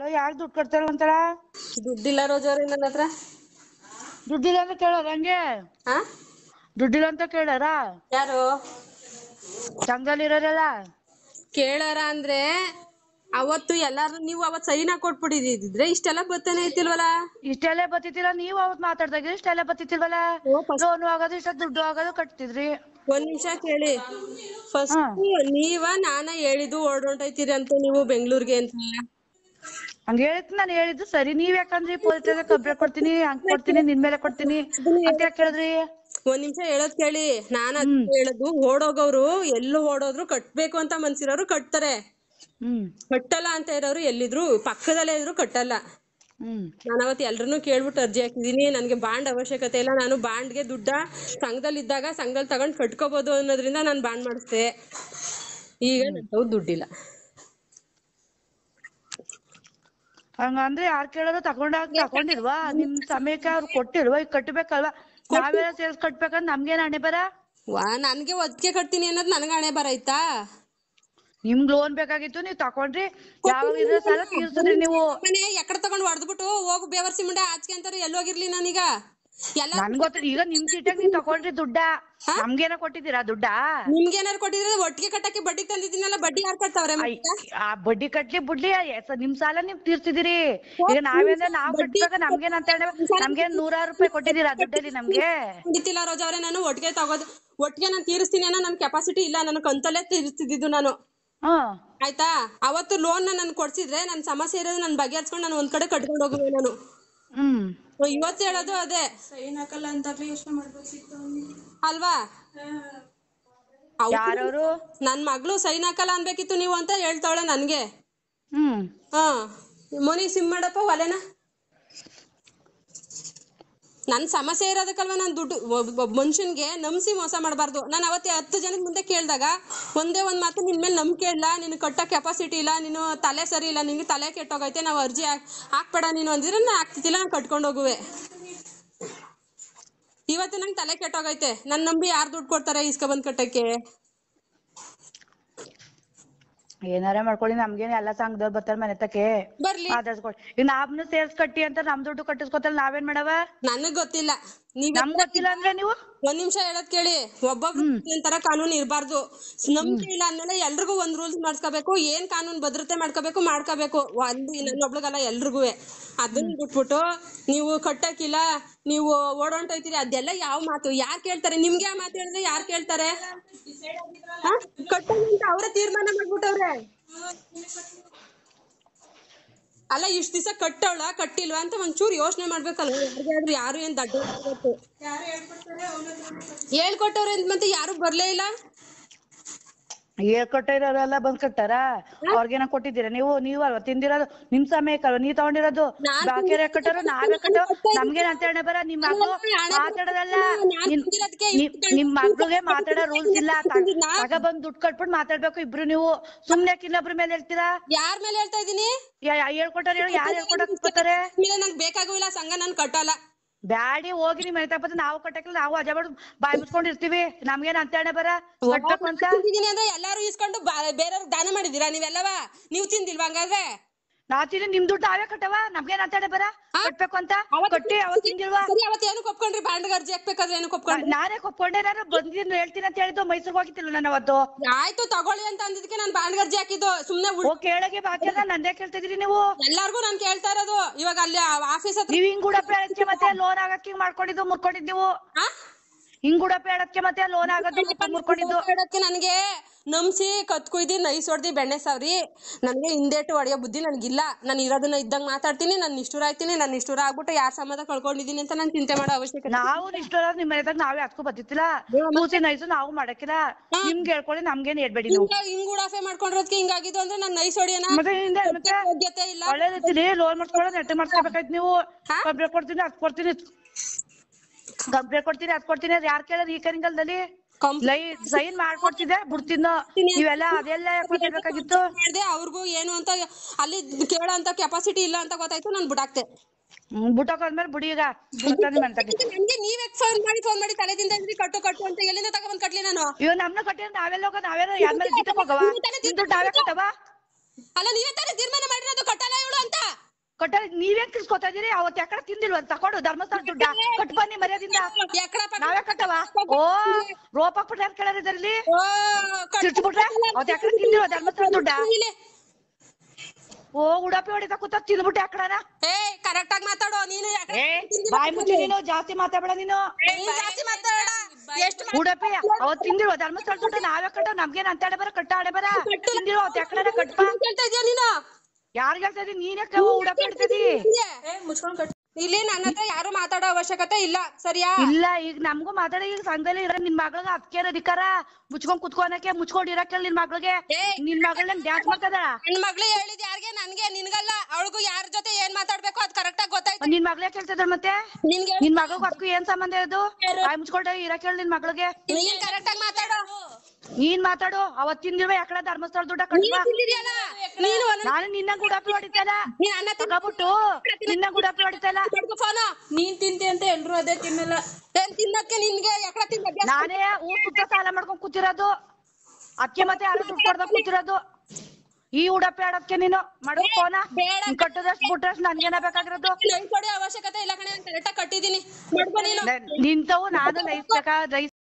hello ಯಾರು ದುಡ್ಡು ಕೊಡ್ತಾರ ಅಂತಾಳ ದುಡ್ಡಿಲ್ಲ ರೋಜವ್ರೆ ನನ್ನ ಹತ್ರ ದುಡ್ಡಿಲ್ಲ ಅಂತ ಕೇಳೋರ ಹಂಗೆ ದುಡ್ಡಿಲ್ಲ ಅಂತ ಕೇಳಾರ ಯಾರು ಸಂಘದಲ್ಲಿ ಇರೋರೆಲ್ಲ ಕೇಳಾರ ಅಂದ್ರೆ ಅವತ್ತು ಎಲ್ಲಾರು ನೀವು ಅವತ್ ಸೈನ ಕೊಟ್ಬಿಟ್ಟಿದ್ರೆ ಇಷ್ಟೆಲ್ಲ ಬತ್ತನೇ ಐತಿಲ್ವಲ್ಲ ಇಷ್ಟೆಲ್ಲ ಬತ್ತಿತ್ತಿಲ್ಲ ನೀವು ಅವತ್ ಮಾತಾಡ್ದಾಗ ಇಷ್ಟೆಲ್ಲ ಬತ್ತಿತ್ತಿಲ್ವಲ್ಲ ಓ, ಆಗೋದು ಇಷ್ಟ ದುಡ್ಡು ಆಗೋದು ಕಟ್ತಿದ್ರಿ ಒಂದ್ ನಿಮಿಷ ಕೇಳಿ ಫಸ್ಟ್ ನೀವ ನಾನ ಹೇಳಿದ್ದು ಓಡೋಂಟೈತೀರಿ ಅಂತ ನೀವು ಬೆಂಗ್ಳೂರ್ಗೆ ಅಂತ ಹಂಗ ಹೇಳಕ್ ನಾನು ಹೇಳಿದ್ದು ಸರಿ ನೀವ್ ಯಾಕಂದ್ರಿ ಪೊಲೀಸ್ ಕಬ್ರ ಕೊಡ್ತೀನಿ ಹಂಗ್ ಕೊಡ್ತೀನಿ ನಿನ್ ಮೇಲೆ ಕೊಡ್ತೀನಿ ಅಂತ ಕೇಳಿದ್ರಿ ಹೇಳಿದ್ರಿ ಒಂದ್ ನಿಮಿಷ ಹೇಳೋದ್ ಕೇಳಿ ನಾನ್ ಅದ್ ಹೇಳದು ಓಡೋಗವ್ರು ಎಲ್ಲೂ ಓಡೋದ್ರು ಕಟ್ಬೇಕು ಅಂತ ಮನ್ಸಿರೋರು ಕಟ್ತಾರೆ ಕಟ್ಟಲ್ಲ ಅಂತ ಇರೋರು ಎಲ್ಲಿದ್ರು ಪಕ್ಕದಲ್ಲೇ ಇದ್ರು ಕಟ್ಟಲ್ಲ ನಾನ್ ನಾನು ಅವತ್ತು ಎಲ್ರನ್ನೂ ಕೇಳ್ಬಿಟ್ಟು ಅರ್ಜಿ ಹಾಕಿದೀನಿ ನನ್ಗೆ ಬಾಂಡ್ ಅವಶ್ಯಕತೆ ಇಲ್ಲ ನಾನು ಬಾಂಡ್ಗೆ ದುಡ್ಡ ಸಂಘದಲ್ಲಿ ಇದ್ದಾಗ ಸಂಘದಲ್ಲಿ ತಗೊಂಡ್ ಕಟ್ಕೋಬಹುದು ಅನ್ನೋದ್ರಿಂದ ನಾನು ಬಾಂಡ್ ಮಾಡಿಸ್ದೆ ಈಗ ನನ್ನ ದುಡ್ಡಿಲ್ಲ ಹಂಗಂದ್ರೆ ಯಾರ್ ಕೇಳೋದು ತಗೊಂಡಾಗ ತಕೊಂಡಿಲ್ವಾ ನಿಮ್ ಸಮಯಕ್ಕೆ ಅವ್ರು ಕೊಟ್ಟಿಲ್ವಾ ಈಗ ಕಟ್ಬೇಕಲ್ವಾ ನಾವೆಲ್ಲ ಸೇರ್ಸ್ ಕಟ್ಬೇಕಂದ್ ನಮ್ಗೇನ್ ಹಣೆ ಬರ ವಾ ನನ್ಗೆ ಒದ್ಕೆ ಕಟ್ತೀನಿ ಅನ್ನೋದು ನನಗೆ ಹಣೆ ಬರೈತಾ ನಿಮ್ಗ್ ಲೋನ್ ಬೇಕಾಗಿತ್ತು ನೀವ್ ತಕೊಂಡ್ರಿ ಯಾವಾಗ ಇದ್ರ ಸಾಲ ತೀರ್ಸಿದ್ರಿ ನೀವು ಮನೆ ಎಕಡೆ ತಗೊಂಡ್ ಹೊಡೆದ್ಬಿಟ್ಟು ಹೋಗು ಬೇವರ್ ಮುಂಡೆ ಆಚೆ ಅಂತಾರೆ ಎಲ್ಲೋಗಿರ್ಲಿ ನಾನೀಗ ಈಗ ನಿಮ್ ಚೀಟಿಯಾಗ ನೀವ್ ದುಡ್ಡ ನಮ್ಗೇನ ಕೊಟ್ಟಿದ್ದೀರಾ ದುಡ್ಡ ನಿಮ್ಗೇನಾರು ಕೊಟ್ಟಿದ್ರೆ ಒಟ್ಟಿಗೆ ಕಟ್ಟಕ್ಕೆ ಬಡ್ಡಿ ತಂದಿದ್ದೀನಲ್ಲ ಬಡ್ಡಿ ಯಾರು ಕಟ್ತಾವ್ರೆ ಆ ಬಡ್ಡಿ ಕಟ್ಲಿ ಬುಡ್ಲಿ ನಿಮ್ ಸಾಲ ನೀವ್ ತೀರ್ತಿದಿರಿ ಈಗ ನಾವೇನ ನಾವ್ ಕಟ್ಟಿದಾಗ ನಮ್ಗೇನ ಅಂತ ಹೇಳಿ ನಮ್ಗೇನ್ ನೂರಾರು ರೂಪಾಯಿ ಕೊಟ್ಟಿದ್ದೀರಾ ದುಡ್ಡಲ್ಲಿ ನಮ್ಗೆ ಇತ್ತಿಲ್ಲ ರೋಜ ಅವ್ರೆ ನಾನು ಒಟ್ಟಿಗೆ ತಗೋದು ಒಟ್ಟಿಗೆ ನಾನು ತೀರಿಸ್ತೀನಿ ಅನ್ನೋ ಕೆಪಾಸಿಟಿ ಇಲ್ಲ ನಾನು ಕಂತಲ್ಲೇ ತೀರಿಸ್ತಿದ್ದು ನಾನು ಆಯ್ತಾ ಅವತ್ತು ಲೋನ್ ನನ್ ಕೊಡ್ಸಿದ್ರೆ ನನ್ ಸಮಸ್ಯೆ ಇರೋದು ನನ್ ಬಗೆಹರಿಸ್ಕೊಂಡು ನಾನು ಒಂದ್ ಕಡೆ ಕಟ್ಕೊಂಡು ಹೋಗುವೆ ನಾನು ಹ್ಮ್ ಇವತ್ತು ಹೇಳೋದು ಅದೇ ಸೈನ್ ಹಾಕಲ್ಲ ಅಂತ ಯೋಚನೆ ಅಲ್ವಾ ಯಾರವರು ನನ್ ಮಗಳು ಸೈನ್ ಹಾಕಲ್ಲ ಅನ್ಬೇಕಿತ್ತು ನೀವು ಅಂತ ಹೇಳ್ತಾವಳೆ ನನ್ಗೆ ಹ್ಮ್ ಹಾ ಮೋನಿ ಸಿಮ್ ಮಾಡಪ್ಪ ಒಲೆನಾ ನನ್ನ ಸಮಸ್ಯೆ ಇರೋದಕ್ಕಲ್ವ ನಾನು ದುಡ್ಡು ಮನುಷ್ಯನ್ಗೆ ಮನುಷ್ಯನಿಗೆ ಮೋಸ ಮಾಡಬಾರ್ದು ನಾನು ಅವತ್ತೇ ಹತ್ತು ಜನ ಮುಂದೆ ಕೇಳಿದಾಗ ಒಂದೇ ಒಂದು ಮಾತು ನಿನ್ನ ಮೇಲೆ ನಂಬಿಕೆ ಇಲ್ಲ ನೀನು ಕಟ್ಟೋ ಕೆಪಾಸಿಟಿ ಇಲ್ಲ ನೀನು ತಲೆ ಸರಿ ಇಲ್ಲ ನಿನಗೆ ತಲೆ ಕೆಟ್ಟೋಗೈತೆ ನಾವು ಅರ್ಜಿ ಹಾಕ್ಬೇಡ ನೀನು ಅಂದಿದ್ರೆ ನಾನು ಆಗ್ತಿದ್ದಿಲ್ಲ ನಾನು ಕಟ್ಕೊಂಡು ಹೋಗುವೆ ಇವತ್ತು ನಂಗೆ ತಲೆ ಕೆಟ್ಟೋಗೈತೆ ನನ್ನ ನಂಬಿ ಯಾರು ದುಡ್ಡು ಕೊಡ್ತಾರೆ ಬಂದ್ ಕಟ್ಟಕ್ಕೆ ಏನಾರ ಮಾಡ್ಕೊಳ್ಳಿ ನಮ್ಗೇನ್ ಎಲ್ಲಾ ಸಂಘದವ್ರು ಬರ್ತಾರ ಮನೆ ತಕ್ಕೆ ಈಗ ನಾವ್ನು ಸೇರ್ಸ್ ಕಟ್ಟಿ ಅಂತ ನಮ್ ದುಡ್ಡು ಕಟ್ಟಿಸ್ಕೊತಾರ ನಾವೇನ್ ಮಾಡವ ನನಗ್ ಗೊತ್ತಿಲ್ಲ ನಮ್ಗ್ ಗೊತ್ತಿಲ್ಲ ಅಂದ್ರೆ ನೀವು ಒಂದ್ ನಿಮಿಷ ಹೇಳದ್ ಕೇಳಿ ಒಬ್ಬೊಬ್ರು ತರ ಕಾನೂನು ಇರಬಾರ್ದು ನಂಬಿಕೆ ಇಲ್ಲ ಅಂದ್ಮೇಲೆ ಎಲ್ರಿಗೂ ಒಂದ್ ರೂಲ್ಸ್ ಮಾಡ್ಸ್ಕೋಬೇಕು ಏನ್ ಕಾನೂನು ಭದ್ರತೆ ಮಾಡ್ಕೋಬೇಕು ಮಾಡ್ಕೋಬೇಕು ಒಂದ್ ನನ್ ಎಲ್ರಿಗೂ ಅದನ್ನ ಬಿಟ್ಬಿಟ್ಟು ನೀವು ಕಟ್ಟಕ್ಕಿಲ್ಲ ನೀವು ಓಡೋಂಟೋಯ್ತೀರಿ ಅದೆಲ್ಲ ಯಾವ ಮಾತು ಯಾರ್ ಕೇಳ್ತಾರೆ ನಿಮ್ಗೆ ಯಾವ ಮಾತು ಹೇಳಿದ್ರೆ ಯಾರ್ ಕೇಳ್ತಾರೆ ಕಟ್ಟಂಗಿಂತ ತೀರ್ಮಾನ ಮಾಡ್ಬಿಟ್ಟವ್ರೆ ಅಲ್ಲ ಇಷ್ಟ್ ದಿವಸ ಕಟ್ಟವಳ ಕಟ್ಟಿಲ್ವಾ ಅಂತ ಒಂಚೂರು ಯೋಚನೆ ಮಾಡ್ಬೇಕಲ್ಲ ಯಾರಿಗಾದ್ರೂ ಯಾರು ಏನ್ ದಡ್ಡ ಹೇಳ್ಕೊಟ್ಟವ್ರೆ ಮತ್ತೆ ಯಾರು ಬರ್ಲೇ ಇಲ್ಲ ಹೇಳ್ಕೊಟ್ಟಿರೋರೆಲ್ಲ ಬಂದ್ ಕಟ್ಟಾರ ಅವ್ರಿಗೇನ ಕೊಟ್ಟಿದ್ದೀರಾ ನೀವು ನೀವು ಅಲ್ವಾ ತಿಂದಿರೋದು ನಿಮ್ ಸಮಯಕ್ಕಲ್ವಾ ನೀವ್ ತಗೊಂಡಿರೋದು ಬಾಕಿ ಕಟ್ಟಾರ ನಾವೇ ಕಟ್ಟೋ ನಮ್ಗೇನ್ ಆಚರಣೆ ಬರ ನಿಮ್ ಮಗಳು ಮಾತಾಡೋದಲ್ಲ ನಿಮ್ ಮಗ್ಳಿಗೆ ಮಾತಾಡೋ ರೂಲ್ಸ್ ಇಲ್ಲ ಆಗ ಬಂದ್ ದುಡ್ಡು ಕಟ್ಬಿಟ್ಟು ಮಾತಾಡ್ಬೇಕು ಇಬ್ರು ನೀವು ಸುಮ್ನೆ ಇನ್ನೊಬ್ರ ಮೇಲೆ ಹೇಳ್ತೀರಾ ಯಾರ ಮೇಲೆ ಹೇಳ್ತಾ ಇದೀನಿ ಹೇಳ್ಕೊಟ್ಟಾರ ಯಾರು ಹೇಳ್ಕೊಟ್ಟಾರೆ ನಂಗೆ ಬೇಕಾಗಿಲ್ಲ ಸಂಘ ನಾನು ಕಟ್ಟಲ್ಲ ಬ್ಯಾಡಿ ಹೋಗಿ ನಿಮ್ ತಪ್ಪದ ನಾವು ಕಟ್ಟಕಿಲ್ಲ ನಾವು ಅಜಾ ಬಾಯ್ ಬಾಯಿ ಇರ್ತೀವಿ ನಮ್ಗೇನ್ ಅಂತೇಳೆ ಬರ ಕಟ್ಟಕ್ಕಂತ ಎಲ್ಲಾರು ಇಸ್ಕೊಂಡು ಬೇರೆಯವ್ರಿಗೆ ದಾನ ಮಾಡಿದೀರಾ ನೀವೆಲ್ಲವಾ ನೀವ್ ತಿಂದಿಲ್ವಾ ಹಂಗಾದ್ರೆ ನಾತಿನ ನಿಮ್ ದುಡ್ಡು ಅವೇ ಕಟ್ಟವ ನಮ್ಗೇನ್ ಆತಾಡ ಬರ ಕಟ್ಬೇಕು ಅಂತ ಕಟ್ಟಿ ಅವತ್ ಹಿಂಗಿಲ್ವಾ ಸರಿ ಏನು ಕೊಪ್ಕೊಂಡ್ರಿ ಬಾಂಡ್ಗ ಅರ್ಜಿ ಹಾಕ್ಬೇಕಾದ್ರೆ ಏನು ಕೊಪ್ಕೊಂಡ್ರಿ ನಾನೇ ಕೊಪ್ಕೊಂಡೆ ನಾನು ಬಂದಿದ್ದು ಹೇಳ್ತೀನಿ ಅಂತ ಹೇಳಿದ್ದು ಮೈಸೂರ್ ಹೋಗಿತ್ತಿಲ್ಲ ನಾನು ಅವತ್ತು ಆಯ್ತು ತಗೊಳ್ಳಿ ಅಂತ ಅಂದಿದ್ಕೆ ನಾನು ಬಾಂಡ್ಗ ಅರ್ಜಿ ಹಾಕಿದ್ದು ಸುಮ್ನೆ ಓ ಕೇಳಗೆ ಬಾಕಿಲ್ಲ ನಂದೇ ಕೇಳ್ತಿದ್ರಿ ನೀವು ಎಲ್ಲಾರ್ಗು ನಾನು ಕೇಳ್ತಾ ಇರೋದು ಇವಾಗ ಅಲ್ಲಿ ಆಫೀಸ್ ಹತ್ರ ನೀವು ಹಿಂಗ್ ಕೂಡ ಪ್ರಯತ್ನ ಮತ್ತೆ ಲೋನ್ ಆಗಕ್ಕೆ ಮಾಡ್ಕೊಂಡಿದ್ದು ಮುರ್ಕೊಂಡಿದ್ದು ಹಿಂಗ್ ಕೂಡ ಬೇಡಕ್ಕೆ ಮತ್ತೆ ಲೋನ್ ಆಗೋದು ಮುರ್ಕೊಂಡಿದ್ದು ನನಗೆ ನಮ್ಸಿ ಕತ್ಕೊಯ್ದಿ ನೈಸ್ ಹೊಡ್ದಿ ಬೆಣ್ಣೆ ಸಾವ್ರಿ ನನ್ಗೆ ಹಿಂದೇಟು ಹೊಡೆಯೋ ಬುದ್ಧಿ ನನಗಿಲ್ಲ ನಾನು ಇರೋದನ್ನ ಇದ್ದಂಗೆ ಮಾತಾಡ್ತೀನಿ ನಾನು ನಿಷ್ಠುರ ಆಯ್ತೀನಿ ನಾನು ನಿಷ್ಠುರ ಆಗ್ಬಿಟ್ಟು ಯಾರ ಸಂಬಂಧ ಕಳ್ಕೊಂಡಿದ್ದೀನಿ ಅಂತ ನಾನು ಚಿಂತೆ ಮಾಡೋ ಅವಶ್ಯಕತೆ ನಾವು ಇಷ್ಟೂರ ನಿಮ್ಮ ಮನೆದಾಗ ನಾವೇ ಹತ್ಕೊ ಬರ್ತಿತ್ತಿಲ್ಲ ಮೂಸಿ ನೈಸು ನಾವು ಮಾಡಕ್ಕಿಲ್ಲ ನಿಮ್ಗೆ ಹೇಳ್ಕೊಳ್ಳಿ ನಮ್ಗೇನ್ ಹೇಳ್ಬೇಡಿ ನೀವು ಹಿಂಗ್ ಉಡಾಫೆ ಮಾಡ್ಕೊಂಡಿರೋದಕ್ಕೆ ಹಿಂಗಾಗಿದ್ದು ಅಂದ್ರೆ ನಾನು ನೈಸ್ ಹೊಡೆಯೋಣ ಮತ್ತೆ ಹಿಂದೆ ಇಲ್ಲ ಲೋನ್ ಮಾಡ್ಕೊಳ್ಳೋದು ನೆಟ್ಟೆ ಮಾಡ್ಸ್ಕೊಬೇಕಾಯ್ತು ನೀವು ಕಂಪ್ಲೇಂಟ್ ಕೊಡ್ತೀನಿ ಹತ್ ಕೊಡ್ತೀನಿ ಕಂಪ್ಲೇಂಟ್ ಕೊಡ್ತೀನಿ ಹತ್ ಕೊಡ್ತೀನಿ ಅದು ಯಾರು ಕೇಳೋದು ಈ ಕರಿಂಗಲ್ದಲ್ಲಿ ಸೈನ್ ಮಾಡ್ಕೊಡ್ತಿದ್ದೆ ಬಿಡ್ತಿದ್ನ ಇವೆಲ್ಲ ಅದೆಲ್ಲ ಗೊತ್ತಿರ್ಬೇಕಾಗಿತ್ತು ಹೇಳ್ದೆ ಅವ್ರಿಗೂ ಏನು ಅಂತ ಅಲ್ಲಿ ಕೇಳ ಅಂತ ಕೆಪಾಸಿಟಿ ಇಲ್ಲ ಅಂತ ಗೊತ್ತಾಯ್ತು ನಾನು ಬಿಡಾಕ್ತೆ ಬಿಟ್ಟೋಕಾದ್ಮೇಲೆ ಬಿಡಿ ಈಗ ನನ್ಗೆ ನೀವ್ ಫೋನ್ ಮಾಡಿ ಫೋನ್ ಮಾಡಿ ತಲೆದಿಂದ ಇದ್ರಿ ಕಟ್ಟು ಕಟ್ಟು ಅಂತ ಎಲ್ಲಿಂದ ತಗೊಂಡ್ ಕಟ್ಲಿ ನಾನು ಇವ್ ನಮ್ನ ಕಟ್ಟಿ ನಾವೆಲ್ಲ ಹೋಗೋದು ನಾವೆಲ್ಲ ಯಾರ ಮೇಲೆ ಜಿಟ್ಟಕ್ ಅಲ್ಲ ನೀವೇ ತಾನೇ ತೀರ್ಮಾನ ಕಟ್ಟಡ ನೀವೇನ್ ಕಿಸ್ಕೊತಾ ಇದೀರಿ ಅವತ್ ಎಕಡೆ ತಿಂದಿಲ್ವ ತಕೊಂಡು ಧರ್ಮಸ್ಥಳ ದುಡ್ಡ ಕಟ್ ಬನ್ನಿ ಮರ್ಯಾದಿಂದ ನಾವೇ ಕಟ್ಟವ ಓ ರೋಪ ಪಟ್ಟಾರ್ ಕೇಳಾರ ಇದರಲ್ಲಿ ಸಿಟ್ಬಿಟ್ರೆ ಅವತ್ ಎಕಡೆ ತಿಂದಿಲ್ವ ಧರ್ಮಸ್ಥಳ ದುಡ್ಡ ಓ ಉಡಾಪಿ ಹೊಡಿತಾ ಕೂತ ತಿಂದ್ಬಿಟ್ಟೆ ಅಕ್ಕಡನ ಏ ಕರೆಕ್ಟ್ ಆಗಿ ಮಾತಾಡು ನೀನು ಬಾಯಿ ಮುಚ್ಚಿ ನೀನು ಜಾಸ್ತಿ ಮಾತಾಡಬೇಡ ನೀನು ಜಾಸ್ತಿ ಮಾತಾಡ ಉಡಪಿ ಅವತ್ ತಿಂದಿರುವ ಧರ್ಮಸ್ಥಳ ದುಡ್ಡು ನಾವೇ ಕಟ್ಟ ನಮ್ಗೇನ್ ಅಂತ ಬರ ಕಟ್ಟ ಆಡಬೇಡ ತಿಂದಿರುವ ಅವತ್ ಎಕ್ಕಡನ ಕಟ್ಟ ನೀನು ಯಾರ್ ಹೇಳ್ತದಿ ನೀನೇ ಕವ ಉಡಾಕ್ಬಿಡ್ತದಿ ಇಲ್ಲಿ ನನ್ನ ಹತ್ರ ಯಾರು ಮಾತಾಡೋ ಅವಶ್ಯಕತೆ ಇಲ್ಲ ಸರಿಯಾ ಇಲ್ಲ ಈಗ ನಮಗೂ ಮಾತಾಡಿ ಈಗ ಸಂಘದಲ್ಲಿ ಇರೋ ನಿನ್ ಮಗಳಿಗೆ ಅದಕ್ಕೆ ಅಧಿಕಾರ ಮುಚ್ಕೊಂಡ್ ಕುತ್ಕೊನಕ್ಕೆ ಮುಚ್ಕೊಂಡ್ ಇರಕ್ಕೆ ನಿನ್ ಮಗಳಿಗೆ ನಿನ್ ಮಗಳನ್ನ ಡ್ಯಾನ್ಸ್ ಮಾಡ್ತದ ನಿನ್ ಮಗಳು ಹೇಳಿದ್ ಯಾರಿಗೆ ನನ್ಗೆ ನಿನ್ಗಲ್ಲ ಅವಳಿಗೂ ಯಾರ ಜೊತೆ ಏನ್ ಮಾತಾಡ್ಬೇಕು ಅದ್ ಕರೆಕ್ಟ್ ಆಗಿ ಗೊತ್ತಾಯ್ತು ನಿನ್ ಮಗಳೇ ಕೇಳ್ತಿದ್ರ ಮತ್ತೆ ನಿನ್ಗೆ ನಿನ್ ಮಗಳಿಗೆ ಅದಕ್ಕೂ ಏನ್ ಸಂಬಂಧ ಇದು ಬಾಯಿ ಮುಚ್ಕೊಂಡ ಇರಕ್ಕೆ ಹೇಳಿ ನಿನ್ ಮಗಳಿಗೆ ನೀನ್ ಕರೆಕ್ಟ್ ಆಗಿ ನೀನ್ ಮಾತಾಡು ಅವತ್ತಿನ ದಿನ ಯಾಕಡೆ ಧರ್ಮಸ್ಥಳ ದುಡ್ಡ ಕಟ್ಟ ನೀನು ನಾನು ನಿನ್ನ ಗುಡಾಪಿ ಹೊಡಿತಲ್ಲ ನೀನ್ ಅನ್ನ ತಿನ್ನಬಿಟ್ಟು ನಿನ್ನ ಗುಡಾಪಿ ಹೊಡಿತಲ್ಲ ಫೋನ್ ನೀನ್ ತಿಂತಿ ಅಂತ ಎಲ್ರು ಅದೇ ತಿನ್ನಲ್ಲ ತಿನ್ನಕ್ಕೆ ನಿನ್ಗೆ ಯಾಕಡೆ ತಿನ್ನ ನಾನೇ ಊಟ ಸುತ್ತ ಸಾಲ ಮಾಡ್ಕೊಂಡ್ ಕೂತಿರೋದು ಅಕ್ಕಿ ಮತ್ತೆ ಯಾರು ದುಡ್ಡು ಕೊಡ್ದ ಕೂತಿರೋದು ಈ ಉಡಪೆ ಆಡಕ್ಕೆ ನೀನು ಮಾಡೋ ಫೋನ ಕಟ್ಟದಷ್ಟು ಬಿಟ್ರಷ್ಟು ನನ್ಗೇನ ಬೇಕಾಗಿರೋದು ಅವಶ್ಯಕತೆ ಇಲ್ಲ ಕಣೆ ಕರೆಕ್ಟ್ ಕಟ್ಟಿದೀನಿ ನಿಂತವು ನಾನು ಬೇಕಾ